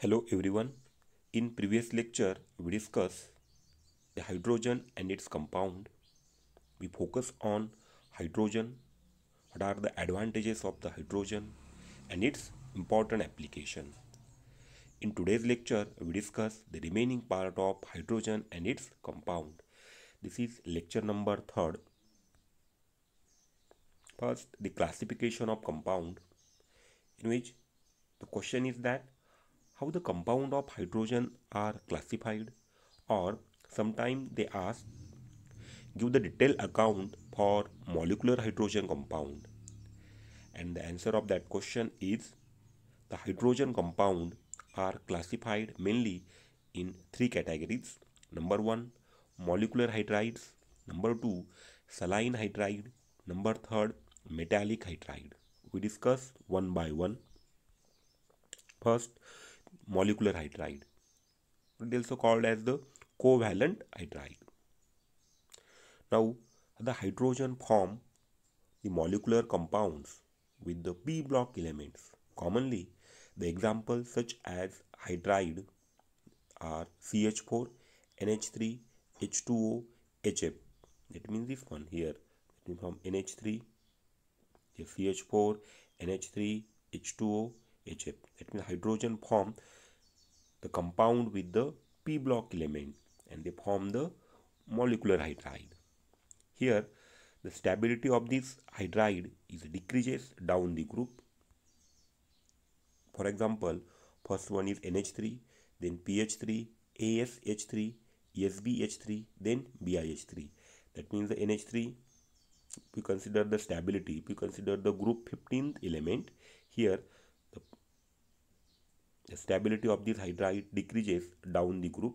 Hello everyone. In previous lecture, we discussed the hydrogen and its compound. We focus on hydrogen, what are the advantages of the hydrogen and its important application. In today's lecture, we discuss the remaining part of hydrogen and its compound. This is lecture number 3rd. First, the classification of compound in which the question is that how the compound of hydrogen are classified or sometimes they ask give the detailed account for molecular hydrogen compound and the answer of that question is the hydrogen compound are classified mainly in three categories number 1 molecular hydrides number 2 saline hydride number third, metallic hydride we discuss one by one first molecular hydride. It is also called as the covalent hydride. Now, the hydrogen form the molecular compounds with the p block elements. Commonly, the examples such as hydride are CH4, NH3, H2O, HF. That means this one here. That means from NH3, CH4, NH3, H2O, HF. That means hydrogen form the compound with the p block element and they form the molecular hydride. Here the stability of this hydride is decreases down the group. For example, first one is NH3, then PH3, ASH3, SBH3, then BIH3. That means the NH3, we consider the stability, we consider the group 15th element. Here stability of this hydride decreases down the group.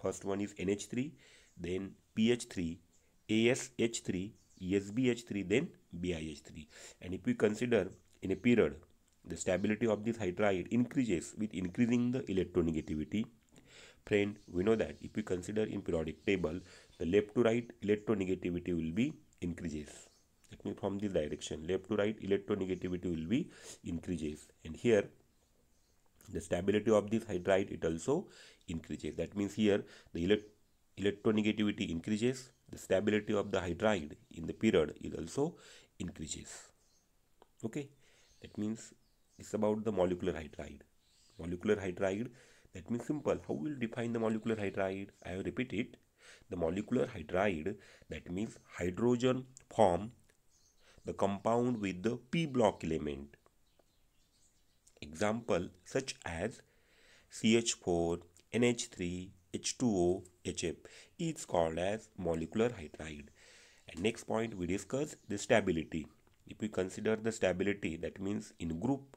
First one is NH3, then PH3, ASH3, ESBH3, then BIH3. And if we consider in a period, the stability of this hydride increases with increasing the electronegativity. Friend, we know that if we consider in periodic table, the left to right electronegativity will be increases. Let me from this direction, left to right electronegativity will be increases. And here the stability of this hydride it also increases that means here the elect electronegativity increases the stability of the hydride in the period is also increases okay that means it's about the molecular hydride molecular hydride that means simple how we'll define the molecular hydride i have repeat it the molecular hydride that means hydrogen form the compound with the p block element Example such as CH4, NH3, H2O, HF is called as molecular hydride. And next point we discuss the stability. If we consider the stability that means in group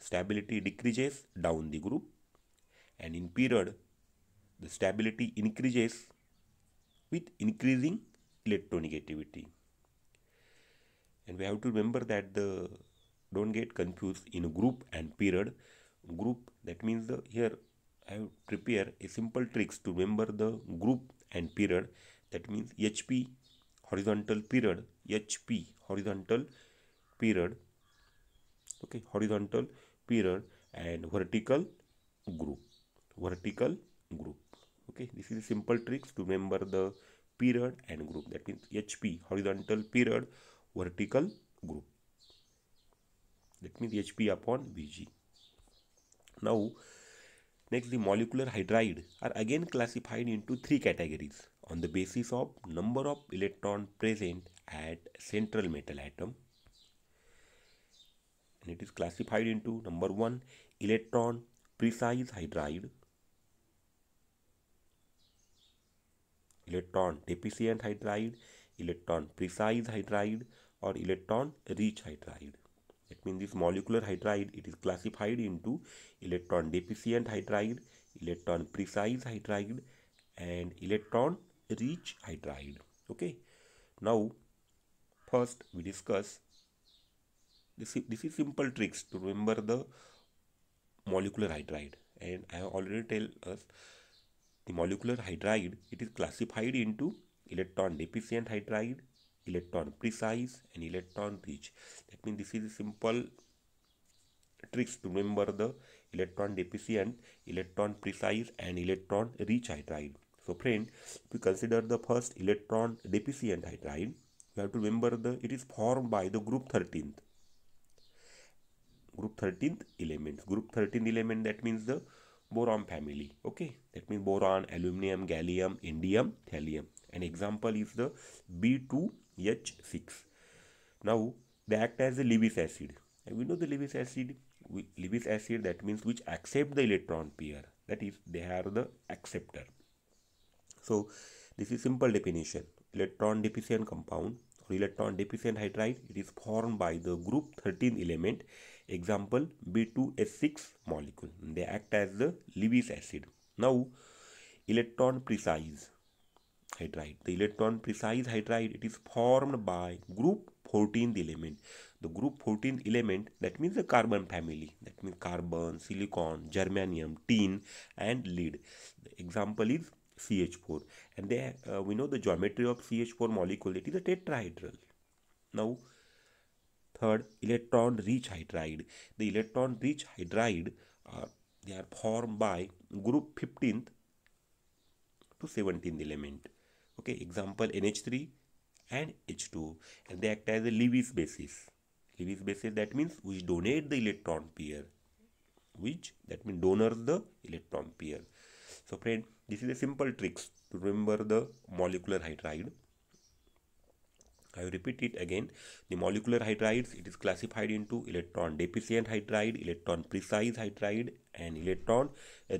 stability decreases down the group and in period the stability increases with increasing electronegativity and we have to remember that the don't get confused in group and period group that means the here I have prepared a simple tricks to remember the group and period that means HP horizontal period HP horizontal period okay horizontal period and vertical group vertical group okay this is simple tricks to remember the period and group that means HP horizontal period vertical group that means HP upon Vg. Now next the molecular hydride are again classified into three categories on the basis of number of electron present at central metal atom and it is classified into number 1 electron precise hydride electron deficient hydride electron precise hydride or electron rich hydride that means this molecular hydride, it is classified into electron deficient hydride, electron precise hydride and electron rich hydride. Okay. Now, first we discuss this, this is simple tricks to remember the molecular hydride and I have already tell us the molecular hydride it is classified into electron deficient hydride electron precise and electron rich that means this is a simple tricks to remember the electron deficient electron precise and electron rich hydride so friend if we consider the first electron deficient hydride you have to remember the it is formed by the group 13th group 13th elements group 13th element that means the boron family okay that means boron aluminum gallium indium thallium an example is the B2H6. Now they act as a Lewis acid. And we know the Lewis acid, Lewis acid that means which accept the electron pair. That is they are the acceptor. So this is simple definition. Electron deficient compound or electron deficient hydride it is formed by the group 13 element example B2S6 molecule. They act as the Lewis acid. Now electron precise hydride. The electron precise hydride, it is formed by group 14th element. The group 14th element, that means the carbon family. That means carbon, silicon, germanium, tin and lead. The example is CH4. And they, uh, we know the geometry of CH4 molecule, it is a tetrahedral. Now, third, electron-rich hydride. The electron-rich hydride are they are formed by group 15th to 17th element okay example nh3 and h2 and they act as a Lewis basis Lewis basis that means which donate the electron pair which that means donors the electron pair so friend this is a simple tricks to remember the molecular hydride I repeat it again. The molecular hydrides, it is classified into electron deficient hydride, electron precise hydride and electron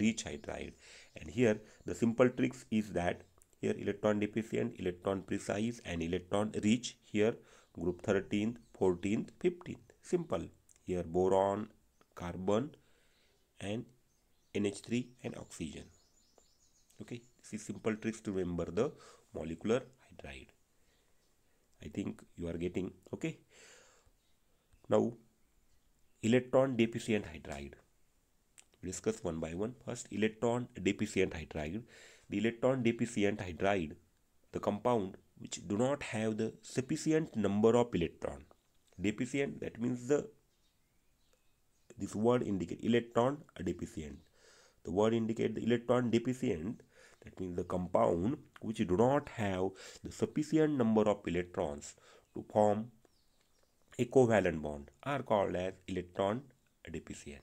rich hydride. And here the simple tricks is that here electron deficient electron precise and electron rich here group 13th 14th 15th simple here boron carbon and nh3 and oxygen okay this is simple tricks to remember the molecular hydride i think you are getting okay now electron deficient hydride discuss one by one first electron deficient hydride the electron deficient hydride, the compound which do not have the sufficient number of electron. Deficient that means the this word indicate electron deficient. The word indicate the electron deficient that means the compound which do not have the sufficient number of electrons to form a covalent bond are called as electron deficient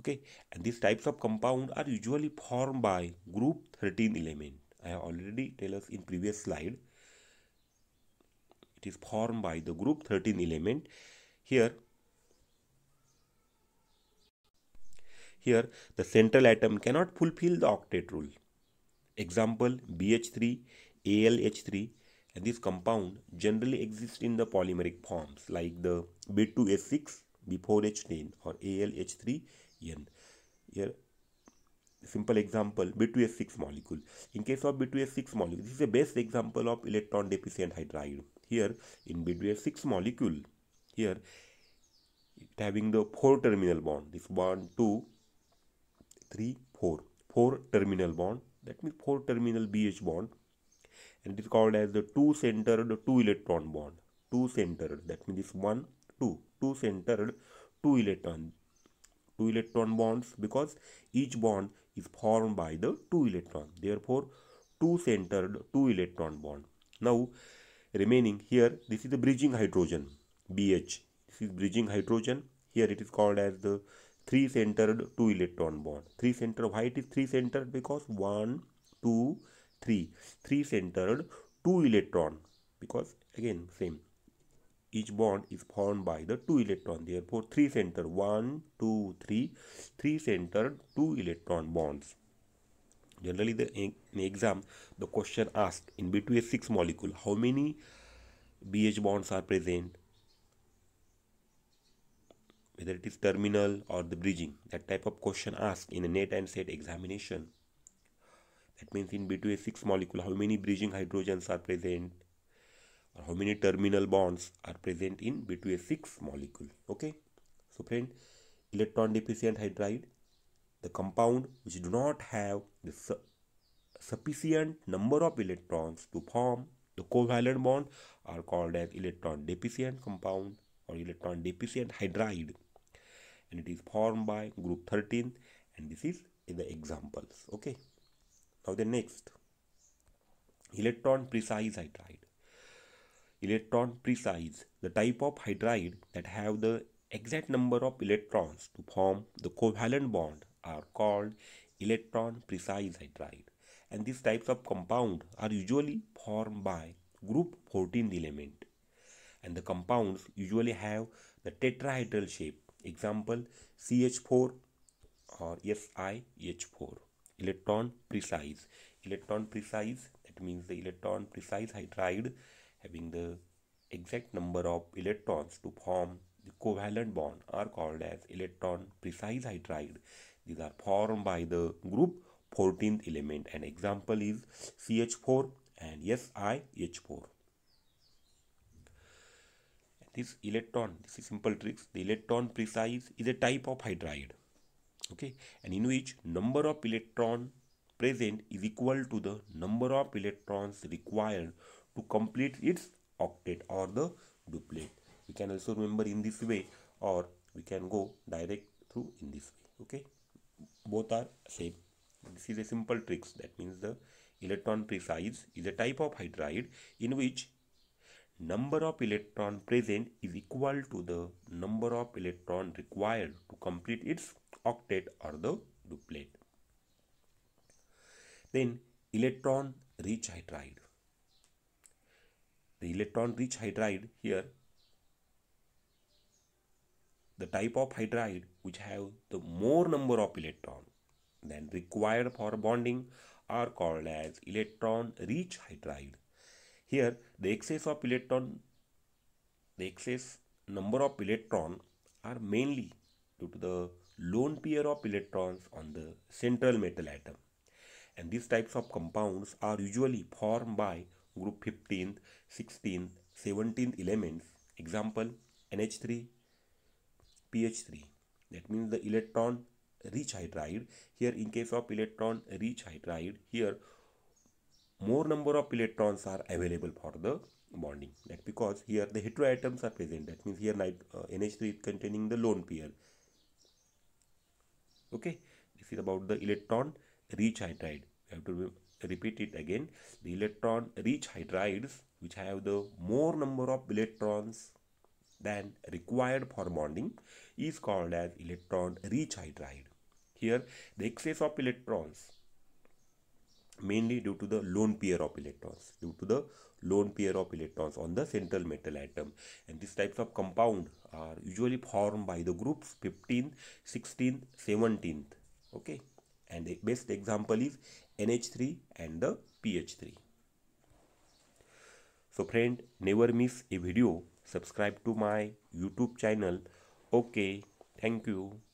okay and these types of compound are usually formed by group 13 element i have already tell us in previous slide it is formed by the group 13 element here here the central atom cannot fulfill the octet rule example bh3 alh3 and this compound generally exists in the polymeric forms like the b2s6 b4h10 or alh3 n. Here, simple example B2S6 molecule. In case of B2S6 molecule, this is a best example of electron deficient hydride. Here, in B2S6 molecule, here it having the four terminal bond. This bond four. Four terminal bond. That means four terminal BH bond, and it is called as the two centered two electron bond. Two centered. That means this one, two, two centered two electron two electron bonds because each bond is formed by the two electron therefore two centered two electron bond now remaining here this is the bridging hydrogen bh this is bridging hydrogen here it is called as the three centered two electron bond three centered why it is three centered because one two three three centered two electron because again same each bond is formed by the two electron therefore three center one two three three center two electron bonds generally the in exam the question asked in between six molecule how many bh bonds are present whether it is terminal or the bridging that type of question asked in a net and set examination that means in between six molecule how many bridging hydrogens are present or how many terminal bonds are present in B2S6 molecule. Okay. So friend, electron deficient hydride, the compound which do not have the su sufficient number of electrons to form the covalent bond are called as electron deficient compound or electron deficient hydride and it is formed by group 13 and this is the examples okay now the next electron precise hydride electron precise, the type of hydride that have the exact number of electrons to form the covalent bond are called electron precise hydride and these types of compound are usually formed by group 14 element and the compounds usually have the tetrahedral shape example CH4 or SiH4 electron precise electron precise that means the electron precise hydride having the exact number of electrons to form the covalent bond are called as electron precise hydride. These are formed by the group 14th element. An example is CH4 and SiH4. This electron, this is simple tricks. The electron precise is a type of hydride. Okay, and in which number of electron present is equal to the number of electrons required to complete its octet or the duplet we can also remember in this way or we can go direct through in this way okay both are same this is a simple tricks that means the electron precise is a type of hydride in which number of electron present is equal to the number of electron required to complete its octet or the duplet. Then electron rich hydride. The electron rich hydride here, the type of hydride which have the more number of electron than required for bonding are called as electron rich hydride. Here the excess of electron, the excess number of electron are mainly due to the lone pair of electrons on the central metal atom. And these types of compounds are usually formed by group 15th, 16th, 17th elements. Example NH3, PH3. That means the electron rich hydride. Here in case of electron rich hydride, here more number of electrons are available for the bonding. That because here the heteroatoms are present. That means here uh, NH3 is containing the lone pair. Okay, this is about the electron rich hydride. We have to repeat it again the electron rich hydrides which have the more number of electrons than required for bonding is called as electron rich hydride here the excess of electrons mainly due to the lone pair of electrons due to the lone pair of electrons on the central metal atom and these types of compound are usually formed by the groups 15 16 17 okay and the best example is NH3 and the PH3. So friend, never miss a video. Subscribe to my YouTube channel. Okay, thank you.